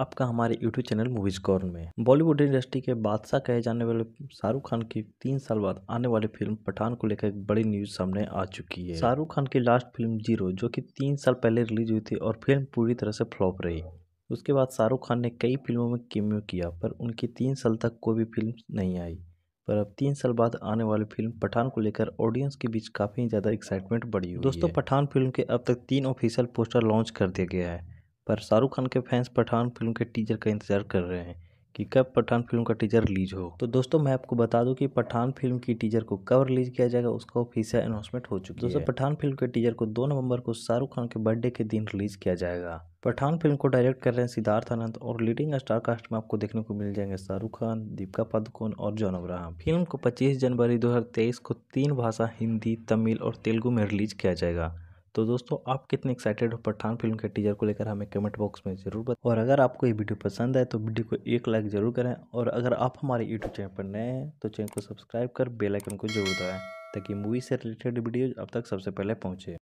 आपका हमारे YouTube channel movies corn में बॉलीवुड इंडस्ट्री के बादशाह कहे जाने वाले शाहरुख खान की तीन साल बाद आने वाली फिल्म पठान को लेकर एक बड़ी न्यूज सामने आ चुकी है शाहरुख खान की लास्ट फिल्म जीरो जो कि तीन साल पहले रिलीज हुई थी और फिल्म पूरी तरह से फ्लॉप रही उसके बाद शाहरुख खान ने कई फिल्मों में केमियो किया पर उनकी तीन साल तक कोई भी फिल्म नहीं आई पर अब तीन साल बाद आने वाली फिल्म पठान को लेकर ऑडियंस के बीच काफ़ी ज़्यादा एक्साइटमेंट बढ़ी हुई दोस्तों पठान फिल्म के अब तक तीन ऑफिशियल पोस्टर लॉन्च कर दिया गया है पर शाहरुख खान के फैंस पठान फिल्म के टीजर का इंतजार कर रहे हैं कि कब पठान फिल्म का टीजर रिलीज हो तो दोस्तों मैं आपको बता दूं कि पठान फिल्म की टीजर को कब रिलीज किया जाएगा उसका ऑफिशियल अनाउंसमेंट हो चुका है दोस्तों पठान फिल्म के टीजर को 2 नवंबर को शाहरुख खान के बर्थडे के दिन रिलीज किया जाएगा पठान फिल्म को डायरेक्ट कर रहे हैं सिद्धार्थ आनंद और लीडिंग स्टार कास्ट में आपको देखने को मिल जाएंगे शाहरुख खान दीपिका पादुकोण और जॉन अब्राहम फिल्म को पच्चीस जनवरी दो को तीन भाषा हिंदी तमिल और तेलुगु में रिलीज किया जाएगा तो दोस्तों आप कितने एक्साइटेड हो पठान फिल्म के टीजर को लेकर हमें कमेंट बॉक्स में जरूर बताएं और अगर आपको ये वीडियो पसंद है तो वीडियो को एक लाइक जरूर करें और अगर आप हमारे यूट्यूब चैनल पर नए हैं तो चैनल को सब्सक्राइब कर बेलाइकन को जरूर दबाएँ ताकि मूवी से रिलेटेड वीडियो अब तक सबसे पहले पहुँचे